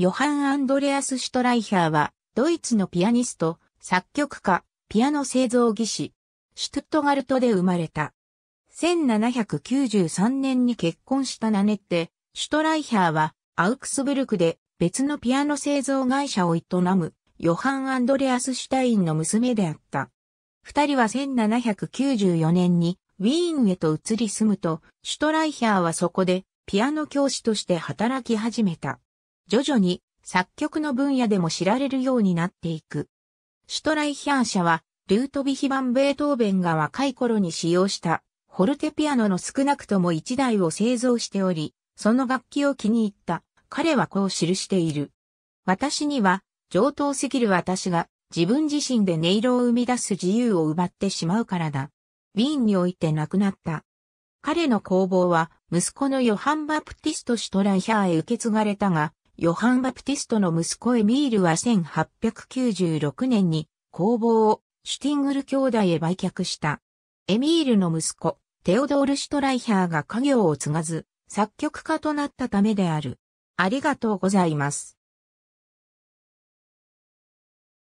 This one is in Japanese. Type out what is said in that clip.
ヨハン・アンドレアス・シュトライヒャーは、ドイツのピアニスト、作曲家、ピアノ製造技師、シュトゥットガルトで生まれた。1793年に結婚したナネって、シュトライヒャーは、アウクスブルクで別のピアノ製造会社を営む、ヨハン・アンドレアス・シュタインの娘であった。二人は1794年にウィーンへと移り住むと、シュトライヒャーはそこでピアノ教師として働き始めた。徐々に作曲の分野でも知られるようになっていく。シュトライヒャー社は、ルートヴィヒンベートーベンが若い頃に使用したホルテピアノの少なくとも1台を製造しており、その楽器を気に入った彼はこう記している。私には上等すぎる私が自分自身で音色を生み出す自由を奪ってしまうからだ。ウィーンにおいて亡くなった。彼の工房は息子のヨハン・バプティスト・シュトライヒャーへ受け継がれたが、ヨハン・バプティストの息子エミールは1896年に工房をシュティングル兄弟へ売却した。エミールの息子、テオドール・シュトライヒャーが家業を継がず、作曲家となったためである。ありがとうございます。